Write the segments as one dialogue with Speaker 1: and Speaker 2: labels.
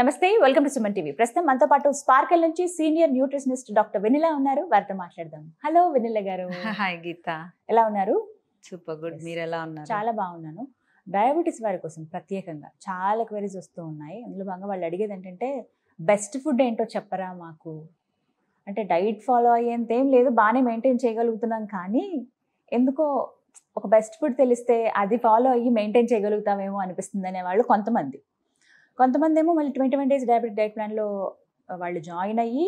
Speaker 1: నమస్తే welcome to Suman TV ప్రస్తుతం మనతో పాటు స్పార్కెల్ నుంచి సీనియర్ న్యూట్రిషనిస్ట్ డాక్టర్ వెనిలా ఉన్నారు వారితో మాట్లాడదాం హలో వెనిల గారు హాయ్ గీత ఎలా ఉన్నారు సూపర్ గుడ్ మీరు ఎలా ఉన్నారు చాలా బాగున్నాను డయాబెటీస్ వారి కోసం ప్రత్యేకంగా చాలా క్వరీస్ వస్తూ ఉన్నాయి అందులో భాగంగా వాళ్ళు అడిగేది ఏంటంటే బెస్ట్ ఫుడ్ ఏంటో చెప్పరా మాకు అంటే డైట్ ఫాలో అయ్యేంత ఏం లేదు బాగానే మెయింటైన్ చేయగలుగుతున్నాం కానీ ఎందుకో ఒక బెస్ట్ ఫుడ్ తెలిస్తే అది ఫాలో అయ్యి మెయింటైన్ చేయగలుగుతామేమో అనిపిస్తుంది అనేవాళ్ళు కొంతమంది కొంతమంది ఏమో మళ్ళీ twenty one days diabetic diet ప్లాన్లో వాళ్ళు జాయిన్ అయ్యి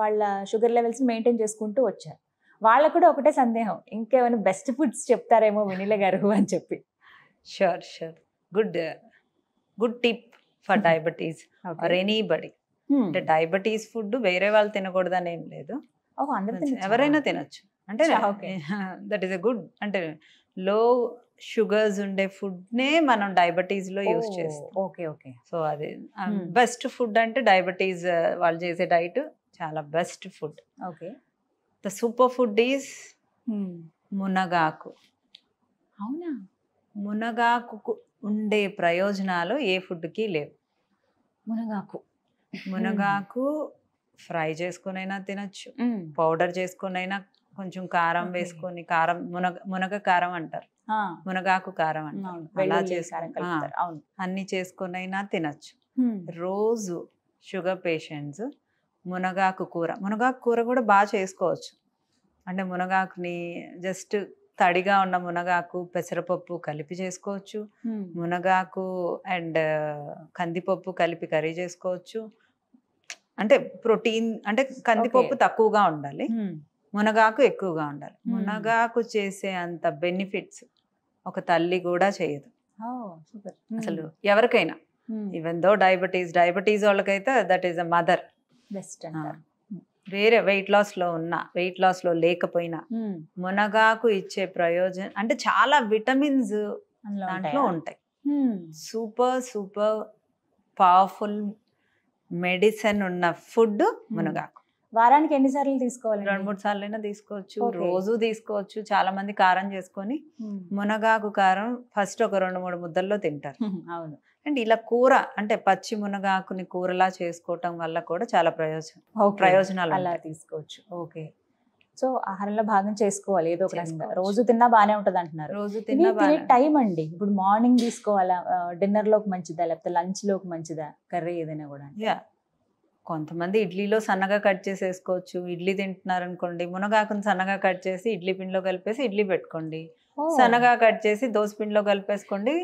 Speaker 1: వాళ్ళ షుగర్ లెవెల్స్ని మెయింటైన్ చేసుకుంటూ వచ్చారు వాళ్ళకు కూడా ఒకటే సందేహం ఇంకేమైనా బెస్ట్ ఫుడ్స్ చెప్తారేమో వినిల గారు అని చెప్పి sure sure good good tip for diabetes or body అంటే డయాబెటీస్ ఫుడ్ వేరే వాళ్ళు తినకూడదని ఏం లేదు ఎవరైనా తినొచ్చు అంటే దట్ ఈస్ ఎ గుడ్ అంటే లో షుగర్స్ ఉండే ఫుడ్నే మనం డయాబెటీస్ లో యూస్ చేస్తాం ఓకే ఓకే సో అది బెస్ట్ ఫుడ్ అంటే డయాబెటీస్ వాళ్ళు చేసే డైట్ చాలా best food okay the super food is మునగాకు అవునా మునగాకు ఉండే ప్రయోజనాలు ఏ ఫుడ్కి లేవు మునగాకు మునగాకు ఫ్రై చేసుకునైనా తినచ్చు పౌడర్ చేసుకునైనా కొంచెం కారం వేసుకొని కారం మునగ మునగ కారం అంటారు మునగాకు కారం అలా చేసుకుని అన్ని చేసుకునైనా తినచ్చు రోజు షుగర్ పేషెంట్స్ మునగాకు కూర మునగాకు కూర కూడా బాగా చేసుకోవచ్చు అంటే మునగాకుని జస్ట్ తడిగా ఉన్న మునగాకు పెసరపప్పు కలిపి చేసుకోవచ్చు మునగాకు అండ్ కందిపప్పు కలిపి కర్రీ చేసుకోవచ్చు అంటే ప్రోటీన్ అంటే కందిపప్పు తక్కువగా ఉండాలి మునగాకు ఎక్కువగా ఉండాలి మునగాకు చేసే అంత బెనిఫిట్స్ ఒక తల్లి కూడా చేయదు అసలు ఎవరికైనా ఈవెన్ దో డయాబెటీస్ డయాబెటీస్ వాళ్ళకైతే that is a mother best వేరే వెయిట్ లాస్ లో ఉన్నా వెయిట్ లాస్ లో లేకపోయినా మునగాకు ఇచ్చే ప్రయోజనం అంటే చాలా విటమిన్స్ దాంట్లో ఉంటాయి సూపర్ సూపర్ పవర్ఫుల్ మెడిసిన్ ఉన్న ఫుడ్ మునగాకు వారానికి ఎన్నిసార్లు తీసుకోవాలి రెండు మూడు సార్లు అయినా తీసుకోవచ్చు రోజు తీసుకోవచ్చు చాలా మంది కారం చేసుకొని మునగాకు కారం ఫస్ట్ ఒక రెండు మూడు ముద్దల్లో తింటారు అవును అండ్ ఇలా కూర అంటే పచ్చి మునగాకుని కూరలా చేసుకోవటం వల్ల కూడా చాలా ప్రయోజనం ప్రయోజనాలు అలా తీసుకోవచ్చు ఓకే సో ఆహారంలో భాగం చేసుకోవాలి ఏదో ఒక రోజు తిన్నా బాగానే ఉంటుంది అంటున్నారు రోజు తిన్నా టైం అండి ఇప్పుడు మార్నింగ్ తీసుకోవాలా డిన్నర్ లోకి మంచిదా లేకపోతే లంచ్ లోకి మంచిదా కర్రీ ఏదైనా కూడా కొంతమంది ఇడ్లీలో సన్నగా కట్ చేసేసుకోవచ్చు ఇడ్లీ తింటున్నారు అనుకోండి మునగాకుని సన్నగా కట్ చేసి ఇడ్లీ పిండిలో కలిపేసి ఇడ్లీ పెట్టుకోండి సన్నగా కట్ చేసి దోశ పిండిలో కలిపేసుకోండి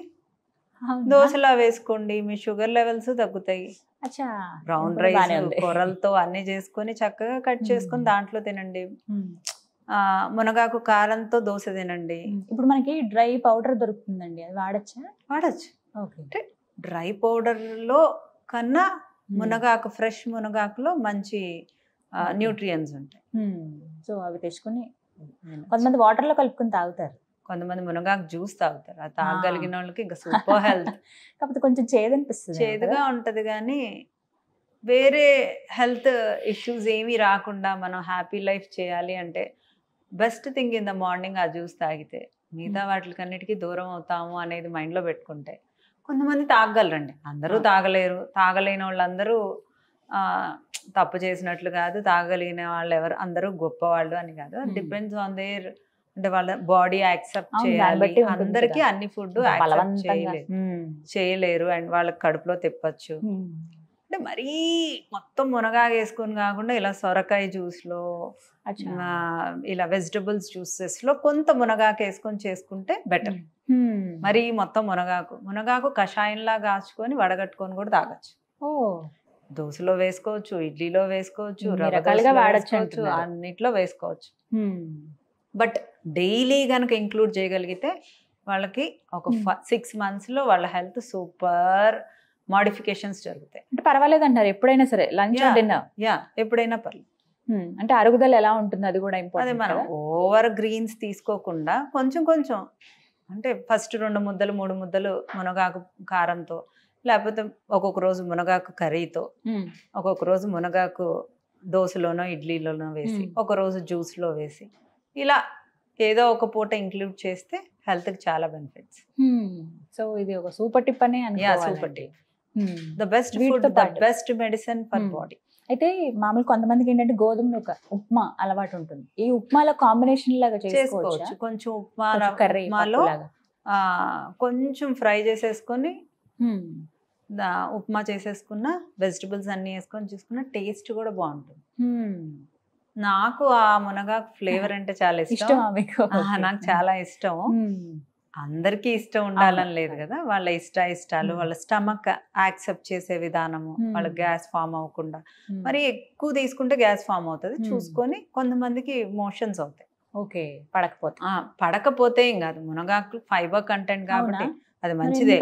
Speaker 1: దోశలా వేసుకోండి మీ షుగర్ లెవెల్స్ తగ్గుతాయి బ్రౌన్ రైస్ కూరలతో అన్ని చేసుకొని చక్కగా కట్ చేసుకొని దాంట్లో తినండి మునగాకు కారంతో దోశ తినండి ఇప్పుడు మనకి డ్రై పౌడర్ దొరుకుతుందండి అది వాడచ్చా వాడచ్చు డ్రై పౌడర్లో కన్నా మునగాకు ఫ్రెష్ మునగాకులో మంచి న్యూట్రియన్స్ ఉంటాయి సో అవి తెచ్చుకుని కొంతమంది వాటర్ లో కలుపుకుని తాగుతారు కొంతమంది మునగాకు జ్యూస్ తాగుతారు అది తాగలిగిన వాళ్ళకి ఇంకా సూపర్ హెల్త్ కాకపోతే కొంచెం చేదనిపిస్తుంది చేదుగా ఉంటది కానీ వేరే హెల్త్ ఇష్యూస్ ఏమీ రాకుండా మనం హ్యాపీ లైఫ్ చేయాలి అంటే best thing in the morning ఆ జ్యూస్ తాగితే మిగతా వాటికన్నిటికీ దూరం అవుతాము అనేది మైండ్లో పెట్టుకుంటే కొంతమంది తాగలరండి అందరూ తాగలేరు తాగలేని వాళ్ళందరూ తప్పు చేసినట్లు కాదు తాగలిగిన వాళ్ళు ఎవరు అందరూ గొప్ప వాళ్ళు అని కాదు డిపెండ్స్ ఆన్ దేర్ అంటే వాళ్ళ బాడీ యాక్సెప్ట్ చేయాలి అందరికీ అన్ని ఫుడ్ చేయలేరు చేయలేరు అండ్ వాళ్ళకి కడుపులో తిప్పచ్చు అంటే మరీ మొత్తం మునగాగేసుకొని కాకుండా ఇలా సొరకాయ జ్యూస్లో ఇలా వెజిటబుల్స్ జ్యూసెస్లో కొంత మునగాకు వేసుకొని చేసుకుంటే బెటర్ మరి మొత్తం మునగాకు మునగాకు కషాయంలా కాచుకొని వడగట్టుకొని కూడా తాగొచ్చు ఓ దోశలో వేసుకోవచ్చు ఇడ్లీలో వేసుకోవచ్చు రకాలుగా వాడచ్చు అన్నిట్లో వేసుకోవచ్చు బట్ డైలీ కనుక ఇంక్లూడ్ చేయగలిగితే వాళ్ళకి ఒక సిక్స్ మంత్స్లో వాళ్ళ హెల్త్ సూపర్ మాడిఫికేషన్స్ జరుగుతాయి అంటే పర్వాలేదు అంటారు ఎప్పుడైనా సరే లంచ్ డిన్నర్ యా ఎప్పుడైనా పర్లేదు అంటే అరుగుదల ఎలా ఉంటుంది అది కూడా ఇంపార్టెంట్ మనం ఓవర్ గ్రీన్స్ తీసుకోకుండా కొంచెం కొంచెం అంటే ఫస్ట్ రెండు ముద్దలు మూడు ముద్దలు మునగాకు కారంతో లేకపోతే ఒక్కొక్క రోజు మునగాకు కర్రీతో ఒక్కొక్క రోజు మునగాకు దోశలోనో ఇడ్లీలోనో వేసి ఒక రోజు జ్యూస్లో వేసి ఇలా ఏదో ఒక పూట ఇంక్లూడ్ చేస్తే హెల్త్కి చాలా బెనిఫిట్స్ సో ఇది ఒక సూపర్ టిప్ అనే super tip the best food the best medicine for body అయితే మామూలు కొంతమందికి ఏంటంటే గోధుమ ఉప్మా అలవాటు ఉంటుంది ఈ ఉప్మాల కాంబినేషన్ లాగా చేసుకోవచ్చు కొంచెం ఉప్మా కర్రీ ఉప్మాలో కొంచెం ఫ్రై చేసేసుకొని hmm. ఉప్మా చేసేసుకున్న వెజిటబుల్స్ అన్ని వేసుకొని చూసుకున్న టేస్ట్ కూడా బాగుంటుంది hmm. నాకు ఆ మునగా ఫ్లేవర్ అంటే చాలా ఇష్టం నాకు చాలా ఇష్టం hmm. అందరికీ ఇష్టం ఉండాలని లేదు కదా వాళ్ళ ఇష్ట ఇష్టాలు వాళ్ళ స్టమక్ యాక్సెప్ట్ చేసే విధానము వాళ్ళ గ్యాస్ ఫామ్ అవ్వకుండా మరి ఎక్కువ తీసుకుంటే గ్యాస్ ఫామ్ అవుతుంది చూసుకొని కొంతమందికి మోషన్స్ అవుతాయి ఓకే పడకపోతే పడకపోతే ఏం కాదు మునగాకు ఫైబర్ కంటెంట్ కాబట్టి అది మంచిదే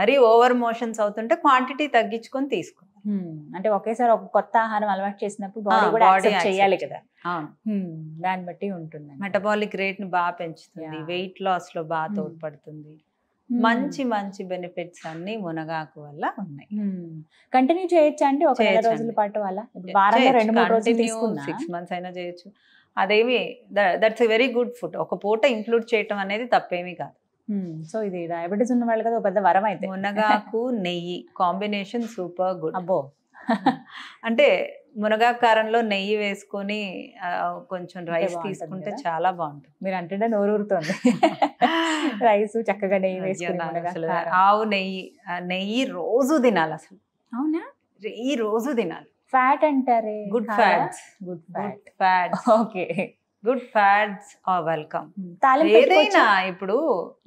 Speaker 1: మరి ఓవర్ మోషన్స్ అవుతుంటే క్వాంటిటీ తగ్గించుకొని తీసుకో అంటే ఒకేసారి ఒక కొత్త ఆహారం అలవాటు చేసినప్పుడు బాడీ కూడా యాక్సెప్ట్ చేయాలి కదా దాన్ని బట్టి ఉంటుంది మెటబాలిక్ రేట్ ని బాగా పెంచుతుంది వెయిట్ లాస్ లో బాగా తోడ్పడుతుంది మంచి మంచి బెనిఫిట్స్ అన్ని మునగాకు వల్ల ఉన్నాయి కంటిన్యూ చేయొచ్చు అండి ఒక నెల రోజుల పాటు వల్ల వారంలో రెండు మూడు రోజులు తీసుకున్నా సిక్స్ మంత్స్ అయినా చేయొచ్చు అదేమి దట్స్ వెరీ గుడ్ ఫుడ్ ఒక పూట ఇంక్లూడ్ చేయటం అనేది తప్పేమీ కాదు సో ఇది డయాబెటీస్ ఉన్న వాళ్ళకి ఒక పెద్ద వరం అయితే మునగాకు నెయ్యి కాంబినేషన్ సూపర్ గుడ్ అబ్బో అంటే మునగాకు కారంలో నెయ్యి వేసుకొని కొంచెం రైస్ తీసుకుంటే చాలా బాగుంటుంది మీరు అంటుంటే నోరూరుతోంది రైస్ చక్కగా నెయ్యి ఆవు నెయ్యి నెయ్యి రోజు తినాలి అసలు అవునా ఈ రోజు తినాలి ఫ్యాట్ అంటారే good fat good fat fat okay good fats are welcome ఏదైనా ఇప్పుడు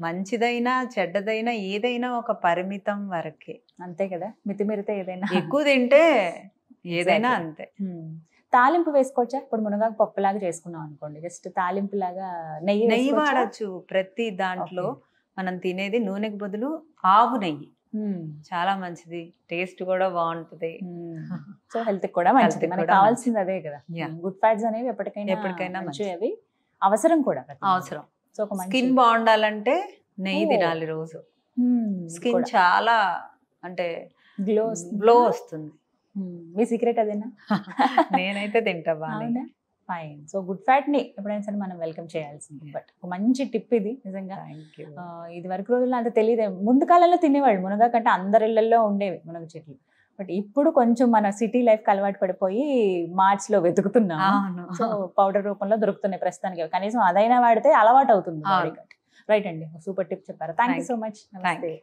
Speaker 1: మంచిదైనా చెడ్డదైనా ఏదైనా ఒక పరిమితం వరకే అంతే కదా మితిమిరితే ఏదైనా ఎక్కువ తింటే ఏదైనా అంతే తాలింపు వేసుకోవచ్చా ఇప్పుడు మునగాకు పప్పులాగా చేసుకున్నాం అనుకోండి జస్ట్ తాలింపు లాగా నెయ్యి నెయ్యి వాడచ్చు ప్రతి దాంట్లో మనం తినేది నూనెకి బదులు ఆవు నెయ్యి చాలా మంచిది టేస్ట్ కూడా బాగుంటది సో హెల్త్ కూడా మంచిది కావాల్సింది అదే కదా గుడ్ ఫ్యాట్స్ అనేవి ఎప్పటికైనా ఎప్పటికైనా మంచివి అవసరం కూడా అవసరం సో ఒక స్కిన్ బాగుండాలంటే నెయ్యి తినాలి రోజు స్కిన్ చాలా అంటే గ్లో గ్లో వస్తుంది మీ సీక్రెట్ అదేనా నేనైతే తింటా బాగా ఫైన్ సో గుడ్ ఫ్యాట్ ని ఎప్పుడైనా సరే మనం వెల్కమ్ చేయాల్సింది బట్ ఒక మంచి టిప్ ఇది నిజంగా ఇది వరకు రోజుల్లో అంత తెలియదే ముందు కాలంలో తినేవాళ్ళు మునగ కంటే ఇళ్లలో ఉండేవి మునగ చెట్లు బట్ ఇప్పుడు కొంచెం మన సిటీ లైఫ్ అలవాటు పడిపోయి మార్చ్ లో వెతుకుతున్నాం సో పౌడర్ రూపంలో దొరుకుతున్నాయి ప్రస్తుతానికి కనీసం అదైనా వాడితే అలవాటు అవుతుంది రైట్ అండి సూపర్ టిప్ చెప్పారు థ్యాంక్ యూ సో మచ్